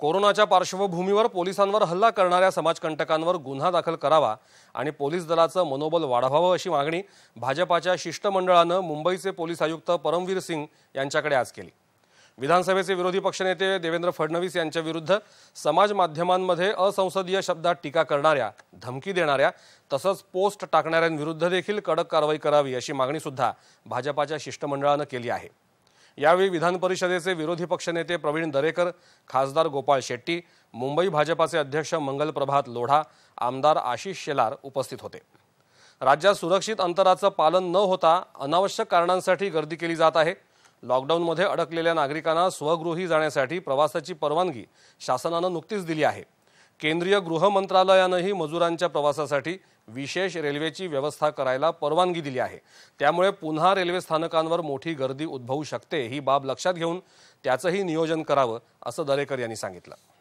कोरोनाच्या पार्श्वभूमीवर पोलिसांवर हल्ला करणाऱ्या समाजकंटकांवर गुन्हा दाखल करावा आणि पोलीस दलाचं मनोबल वाढवावं अशी मागणी भाजपाच्या शिष्टमंडळानं मुंबईचे पोलीस आयुक्त परमवीर सिंग यांच्याकडे आज केली विधानसभेचे विरोधी पक्षनेते देवेंद्र फडणवीस यांच्याविरुद्ध समाज माध्यमांमध्ये असंसदीय शब्दात टीका करणाऱ्या धमकी देणाऱ्या तसंच पोस्ट टाकणाऱ्यांविरुद्ध देखील कडक कारवाई करावी अशी मागणीसुद्धा भाजपाच्या शिष्टमंडळानं केली आहे यावेळी विधान परिषदेचे विरोधी पक्षनेते प्रवीण दरेकर खासदार गोपाळ शेट्टी मुंबई भाजपाचे अध्यक्ष मंगल प्रभात लोढा आमदार आशिष शेलार उपस्थित होते राज्यात सुरक्षित अंतराचं पालन न होता अनावश्यक कारणांसाठी गर्दी केली जात आहे लॉकडाऊनमध्ये अडकलेल्या नागरिकांना स्वगृही जाण्यासाठी प्रवासाची परवानगी शासनानं नुकतीच दिली आहे केंद्रीय गृह मंत्रालयानंही मजुरांच्या प्रवासासाठी विशेष रेल्वेची व्यवस्था करायला परवानगी दिली आहे त्यामुळे पुन्हा रेल्वे स्थानकांवर मोठी गर्दी उद्भवू शकते ही बाब लक्षात घेऊन त्याचंही नियोजन करावं असं दरेकर यांनी सांगितलं